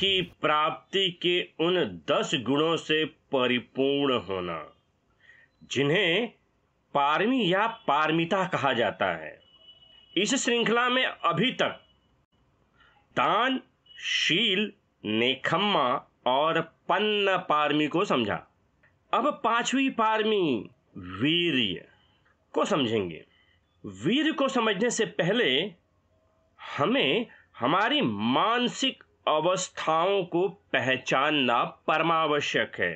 की प्राप्ति के उन दस गुणों से परिपूर्ण होना जिन्हें पारमी या पारमिता कहा जाता है इस श्रृंखला में अभी तक दान शील नेखम्मा और पन्न पारमी को समझा अब पांचवी पारमी वीर्य को समझेंगे वीर को समझने से पहले हमें हमारी मानसिक अवस्थाओं को पहचानना परमावश्यक है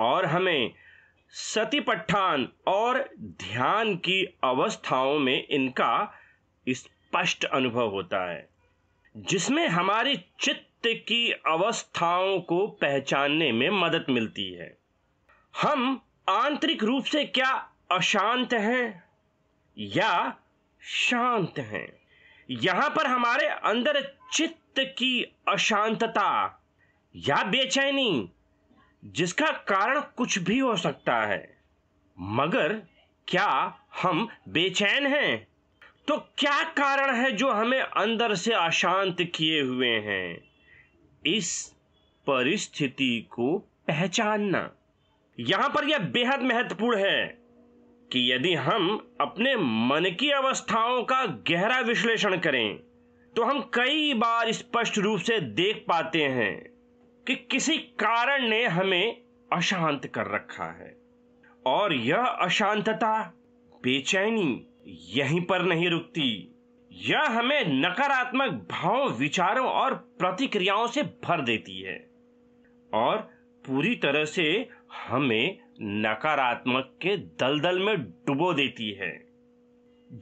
और हमें सतिपट्ठान और ध्यान की अवस्थाओं में इनका स्पष्ट अनुभव होता है जिसमें हमारे चित्त की अवस्थाओं को पहचानने में मदद मिलती है हम आंतरिक रूप से क्या अशांत हैं या शांत हैं यहां पर हमारे अंदर चित्त की अशांतता या बेचैनी जिसका कारण कुछ भी हो सकता है मगर क्या हम बेचैन हैं तो क्या कारण है जो हमें अंदर से अशांत किए हुए हैं इस परिस्थिति को पहचानना यहां पर यह बेहद महत्वपूर्ण है कि यदि हम अपने मन की अवस्थाओं का गहरा विश्लेषण करें तो हम कई बार स्पष्ट रूप से देख पाते हैं कि किसी कारण ने हमें अशांत कर रखा है और यह अशांतता बेचैनी यहीं पर नहीं रुकती यह हमें नकारात्मक भाव विचारों और प्रतिक्रियाओं से भर देती है और पूरी तरह से हमें नकारात्मक के दलदल में डुबो देती है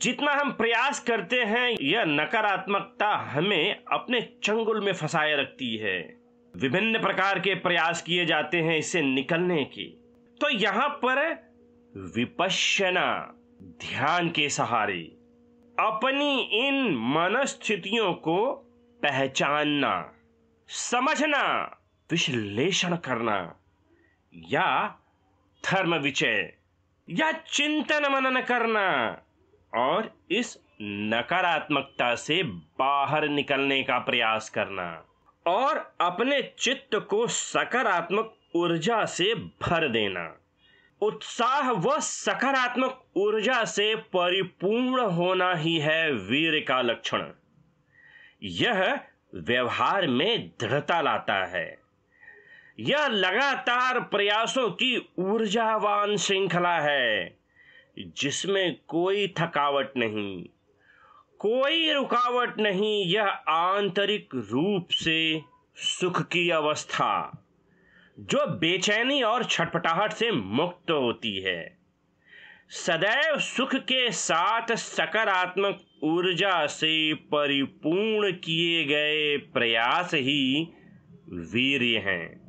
जितना हम प्रयास करते हैं यह नकारात्मकता हमें अपने चंगुल में फंसाए रखती है विभिन्न प्रकार के प्रयास किए जाते हैं इससे निकलने की तो यहां पर विपश्यना ध्यान के सहारे अपनी इन मनस्थितियों को पहचानना समझना विश्लेषण करना या धर्म विचय या चिंतन मनन करना और इस नकारात्मकता से बाहर निकलने का प्रयास करना और अपने चित्त को सकारात्मक ऊर्जा से भर देना उत्साह व सकारात्मक ऊर्जा से परिपूर्ण होना ही है वीर का लक्षण यह व्यवहार में दृढ़ता लाता है यह लगातार प्रयासों की ऊर्जावान श्रृंखला है जिसमें कोई थकावट नहीं कोई रुकावट नहीं यह आंतरिक रूप से सुख की अवस्था जो बेचैनी और छटपटाहट से मुक्त होती है सदैव सुख के साथ सकारात्मक ऊर्जा से परिपूर्ण किए गए प्रयास ही वीर्य हैं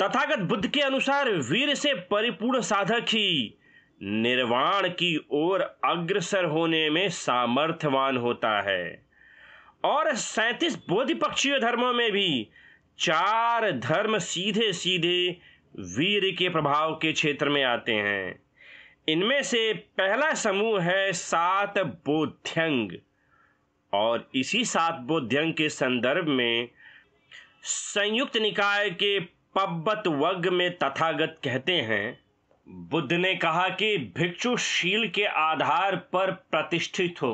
तथागत बुद्ध के अनुसार वीर से परिपूर्ण साधक ही निर्वाण की ओर अग्रसर होने में सामर्थ्यवान होता है और सैतीस पक्षीय धर्मों में भी चार धर्म सीधे सीधे वीर के प्रभाव के क्षेत्र में आते हैं इनमें से पहला समूह है सात बोध्यंग और इसी सात बोध्यंग के संदर्भ में संयुक्त निकाय के पब्बत वग में तथागत कहते हैं बुद्ध ने कहा कि भिक्षु शील के आधार पर प्रतिष्ठित हो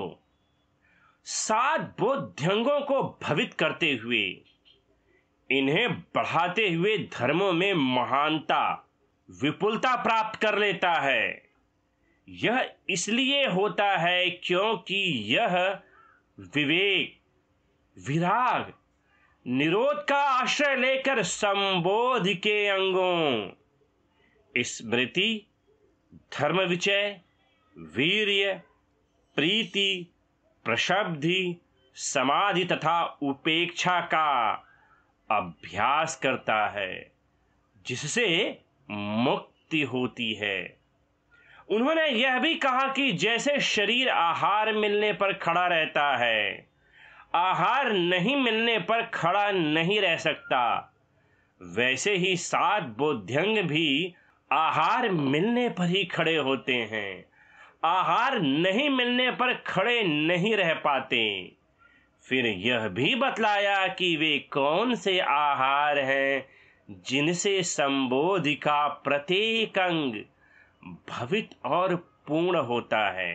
सात बोध्यंगों को भवित करते हुए इन्हें बढ़ाते हुए धर्मों में महानता विपुलता प्राप्त कर लेता है यह इसलिए होता है क्योंकि यह विवेक विराग निरोध का आश्रय लेकर संबोध के अंगों स्मृति धर्म विचय वीर्य प्रीति प्रशब्धि समाधि तथा उपेक्षा का अभ्यास करता है जिससे मुक्ति होती है उन्होंने यह भी कहा कि जैसे शरीर आहार मिलने पर खड़ा रहता है आहार नहीं मिलने पर खड़ा नहीं रह सकता वैसे ही सात बोध्यंग भी आहार मिलने पर ही खड़े होते हैं आहार नहीं मिलने पर खड़े नहीं रह पाते फिर यह भी बतलाया कि वे कौन से आहार हैं जिनसे संबोधि का प्रत्येक अंग भवित और पूर्ण होता है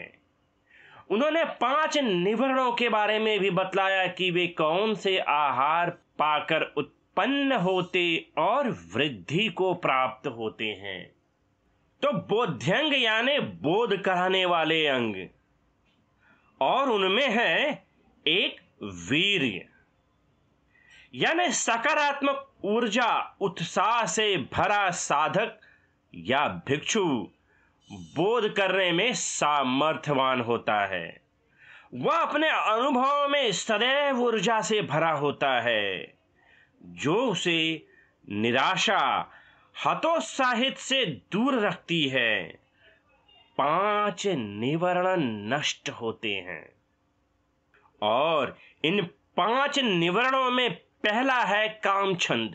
उन्होंने पांच निवरणों के बारे में भी बतलाया कि वे कौन से आहार पाकर उत्पन्न होते और वृद्धि को प्राप्त होते हैं तो बोध्यंग यानी बोध कराने वाले अंग और उनमें है एक वीर यानी सकारात्मक ऊर्जा उत्साह से भरा साधक या भिक्षु बोध करने में सामर्थ्यवान होता है वह अपने अनुभव में सदैव ऊर्जा से भरा होता है जो उसे निराशा हतोत्साहित से दूर रखती है पांच निवरण नष्ट होते हैं और इन पांच निवरणों में पहला है काम छंद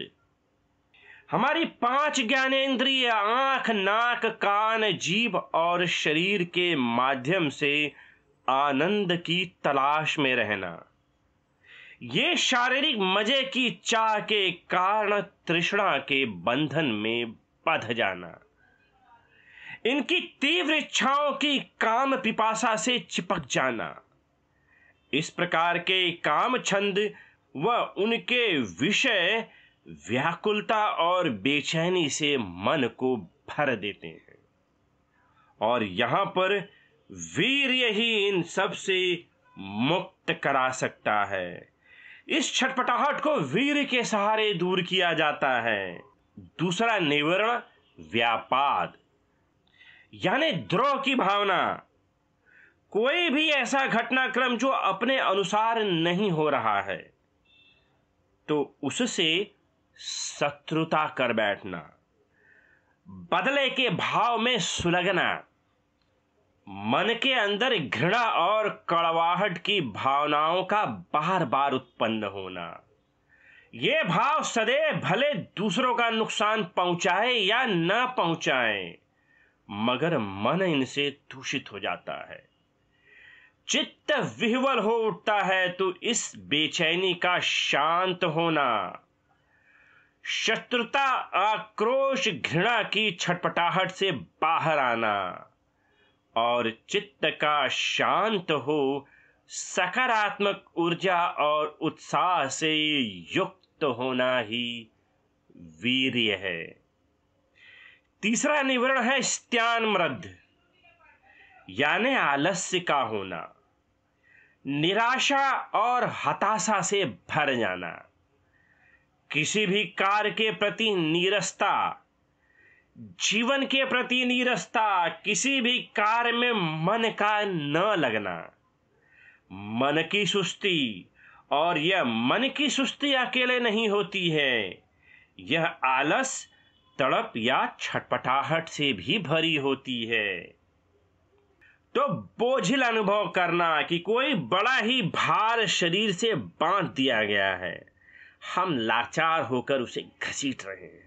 हमारी पांच ज्ञानेन्द्रिय आंख नाक कान जीव और शरीर के माध्यम से आनंद की तलाश में रहना ये शारीरिक मजे की चाह के कारण तृष्णा के बंधन में बध जाना इनकी तीव्र इच्छाओं की काम पिपासा से चिपक जाना इस प्रकार के काम छंद व उनके विषय व्याकुलता और बेचैनी से मन को भर देते हैं और यहां पर वीर ही इन सब से मुक्त करा सकता है इस छटपटाहट को वीर के सहारे दूर किया जाता है दूसरा निवरण व्यापाद यानी द्रोह की भावना कोई भी ऐसा घटनाक्रम जो अपने अनुसार नहीं हो रहा है तो उससे शत्रुता कर बैठना बदले के भाव में सुलगना मन के अंदर घृणा और कड़वाहट की भावनाओं का बार बार उत्पन्न होना ये भाव सदैव भले दूसरों का नुकसान पहुंचाए या न पहुंचाए मगर मन इनसे दूषित हो जाता है चित्त विह्वल हो उठता है तो इस बेचैनी का शांत होना शत्रुता आक्रोश घृणा की छटपटाहट से बाहर आना और चित्त का शांत हो सकारात्मक ऊर्जा और उत्साह से युक्त होना ही वीर्य है तीसरा निवरण है स्त्यान मृद यानी आलस्य का होना निराशा और हताशा से भर जाना किसी भी कार्य के प्रति नीरसता जीवन के प्रति नीरसता किसी भी कार्य में मन का न लगना मन की सुस्ती और यह मन की सुस्ती अकेले नहीं होती है यह आलस तड़प या छटपटाहट से भी भरी होती है तो बोझिल अनुभव करना कि कोई बड़ा ही भार शरीर से बांध दिया गया है हम लाचार होकर उसे घसीट रहे हैं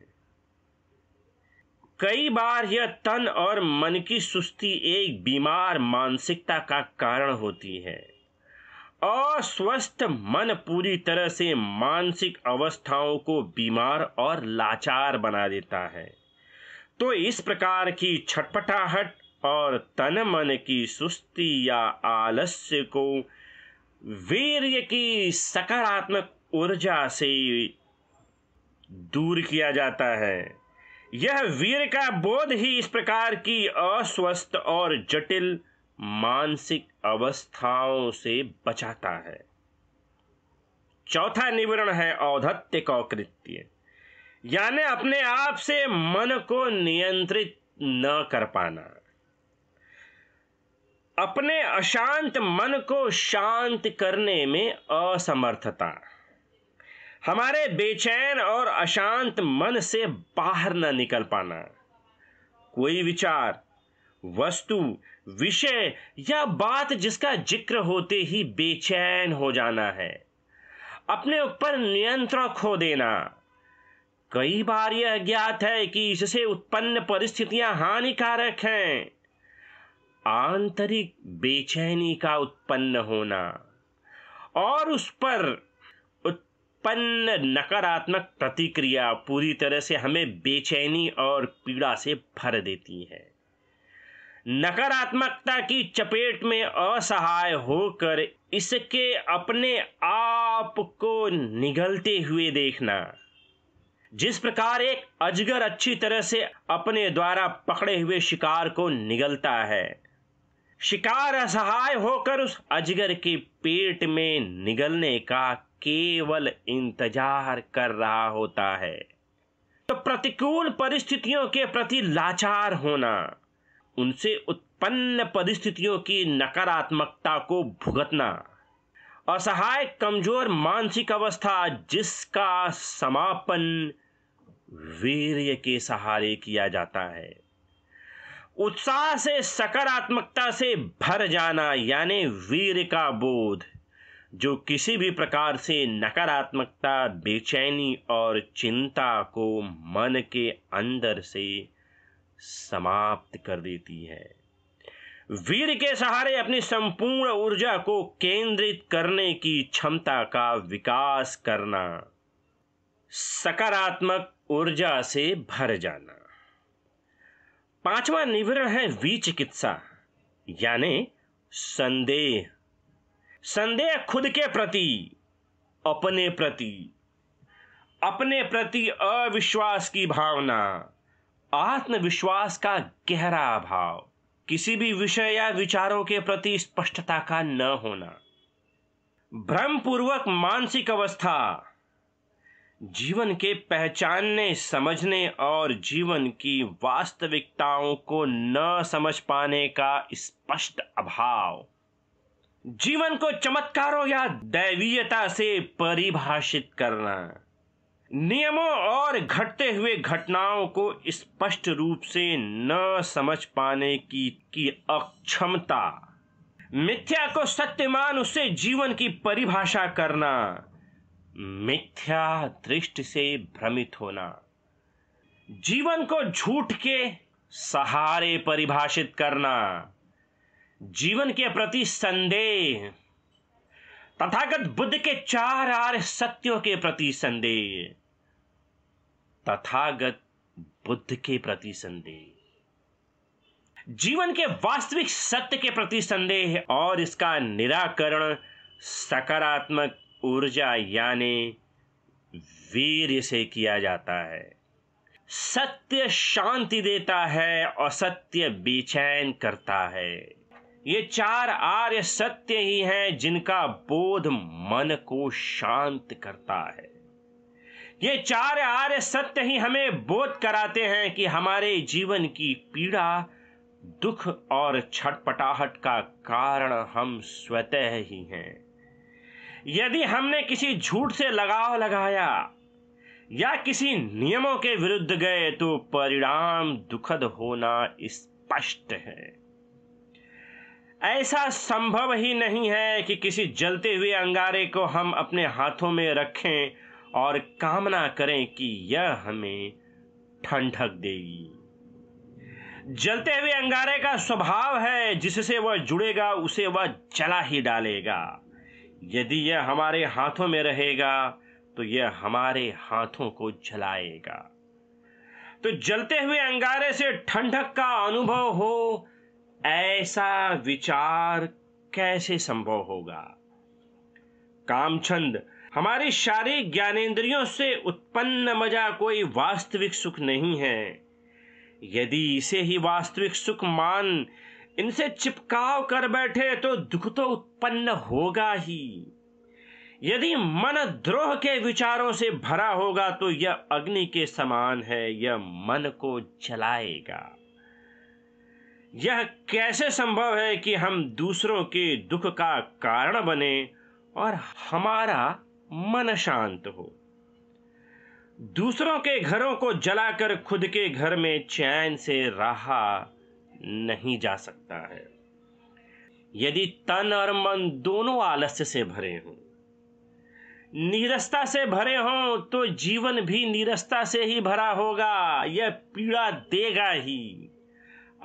कई बार यह तन और मन की सुस्ती एक बीमार मानसिकता का कारण होती है अस्वस्थ मन पूरी तरह से मानसिक अवस्थाओं को बीमार और लाचार बना देता है तो इस प्रकार की छटपटाहट और तन मन की सुस्ती या आलस्य को वीर्य की सकारात्मक ऊर्जा से दूर किया जाता है यह वीर का बोध ही इस प्रकार की अस्वस्थ और जटिल मानसिक अवस्थाओं से बचाता है चौथा निवरण है औधत्य कृत्य यानी अपने आप से मन को नियंत्रित न कर पाना अपने अशांत मन को शांत करने में असमर्थता हमारे बेचैन और अशांत मन से बाहर न निकल पाना कोई विचार वस्तु विषय या बात जिसका जिक्र होते ही बेचैन हो जाना है अपने ऊपर नियंत्रण खो देना कई बार यह अज्ञात है कि इससे उत्पन्न परिस्थितियां हानिकारक हैं आंतरिक बेचैनी का उत्पन्न होना और उस पर उत्पन्न नकारात्मक प्रतिक्रिया पूरी तरह से हमें बेचैनी और पीड़ा से भर देती है नकारात्मकता की चपेट में असहाय होकर इसके अपने आप को निगलते हुए देखना जिस प्रकार एक अजगर अच्छी तरह से अपने द्वारा पकड़े हुए शिकार को निगलता है शिकार असहाय होकर उस अजगर के पेट में निगलने का केवल इंतजार कर रहा होता है तो प्रतिकूल परिस्थितियों के प्रति लाचार होना उनसे उत्पन्न परिस्थितियों की नकारात्मकता को भुगतना असहाय कमजोर मानसिक अवस्था जिसका समापन वीर्य के सहारे किया जाता है उत्साह से सकारात्मकता से भर जाना यानी वीर का बोध जो किसी भी प्रकार से नकारात्मकता बेचैनी और चिंता को मन के अंदर से समाप्त कर देती है वीर के सहारे अपनी संपूर्ण ऊर्जा को केंद्रित करने की क्षमता का विकास करना सकारात्मक ऊर्जा से भर जाना पांचवा निवरण है विचिकित्सा यानी संदेह संदेह खुद के प्रति अपने प्रति अपने प्रति अविश्वास की भावना आत्मविश्वास का गहरा अभाव किसी भी विषय या विचारों के प्रति स्पष्टता का न होना भ्रमपूर्वक मानसिक अवस्था जीवन के पहचानने समझने और जीवन की वास्तविकताओं को न समझ पाने का स्पष्ट अभाव जीवन को चमत्कारों या दैवीयता से परिभाषित करना नियमों और घटते हुए घटनाओं को स्पष्ट रूप से न समझ पाने की, की अक्षमता मिथ्या को सत्यमान उसे जीवन की परिभाषा करना मिथ्या दृष्टि से भ्रमित होना जीवन को झूठ के सहारे परिभाषित करना जीवन के प्रति संदेह तथागत बुद्ध के चार आर्य सत्यों के प्रति संदेह तथागत बुद्ध के प्रति संदेह जीवन के वास्तविक सत्य के प्रति संदेह और इसका निराकरण सकारात्मक ऊर्जा यानी वीर से किया जाता है सत्य शांति देता है और सत्य बेचैन करता है ये चार आर्य सत्य ही हैं जिनका बोध मन को शांत करता है ये चार आर्य सत्य ही हमें बोध कराते हैं कि हमारे जीवन की पीड़ा दुख और छटपटाहट का कारण हम स्वतः ही हैं यदि हमने किसी झूठ से लगाव लगाया या किसी नियमों के विरुद्ध गए तो परिणाम दुखद होना स्पष्ट है ऐसा संभव ही नहीं है कि किसी जलते हुए अंगारे को हम अपने हाथों में रखें और कामना करें कि यह हमें ठंडक देगी जलते हुए अंगारे का स्वभाव है जिससे वह जुड़ेगा उसे वह जला ही डालेगा यदि यह हमारे हाथों में रहेगा तो यह हमारे हाथों को जलाएगा तो जलते हुए अंगारे से ठंडक का अनुभव हो ऐसा विचार कैसे संभव होगा कामछंद हमारी शारीरिक ज्ञानेन्द्रियों से उत्पन्न मजा कोई वास्तविक सुख नहीं है यदि इसे ही वास्तविक सुख मान इनसे चिपकाव कर बैठे तो दुख तो उत्पन्न होगा ही यदि मन द्रोह के विचारों से भरा होगा तो यह अग्नि के समान है यह मन को जलाएगा यह कैसे संभव है कि हम दूसरों के दुख का कारण बने और हमारा मन शांत हो दूसरों के घरों को जलाकर खुद के घर में चैन से रहा नहीं जा सकता है यदि तन और मन दोनों आलस्य से भरे हों नीरसता से भरे हों तो जीवन भी नीरसता से ही भरा होगा यह पीड़ा देगा ही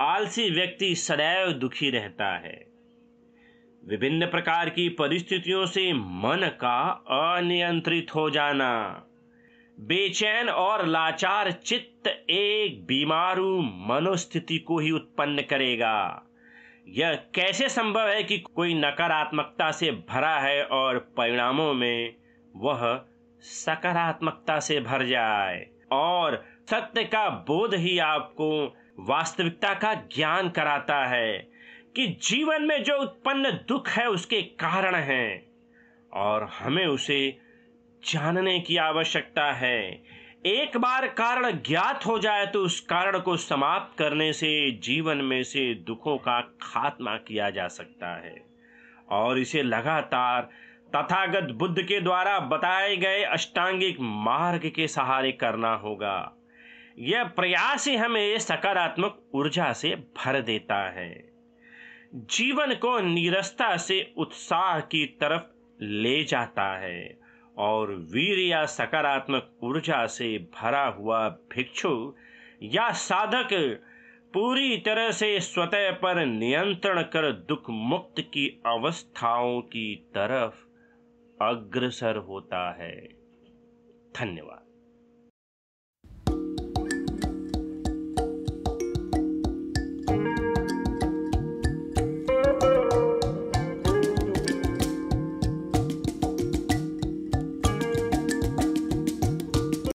आलसी व्यक्ति सदैव दुखी रहता है विभिन्न प्रकार की परिस्थितियों से मन का अनियंत्रित हो जाना बेचैन और लाचार चित्त एक बीमारू मनोस्थिति को ही उत्पन्न करेगा यह कैसे संभव है कि कोई नकारात्मकता से भरा है और परिणामों में वह सकारात्मकता से भर जाए और सत्य का बोध ही आपको वास्तविकता का ज्ञान कराता है कि जीवन में जो उत्पन्न दुख है उसके कारण हैं और हमें उसे जानने की आवश्यकता है एक बार कारण ज्ञात हो जाए तो उस कारण को समाप्त करने से जीवन में से दुखों का खात्मा किया जा सकता है और इसे लगातार तथागत बुद्ध के द्वारा बताए गए अष्टांगिक मार्ग के सहारे करना होगा यह प्रयास ही हमें सकारात्मक ऊर्जा से भर देता है जीवन को निरस्ता से उत्साह की तरफ ले जाता है और वीर या सकारात्मक ऊर्जा से भरा हुआ भिक्षु या साधक पूरी तरह से स्वतः पर नियंत्रण कर दुख मुक्त की अवस्थाओं की तरफ अग्रसर होता है धन्यवाद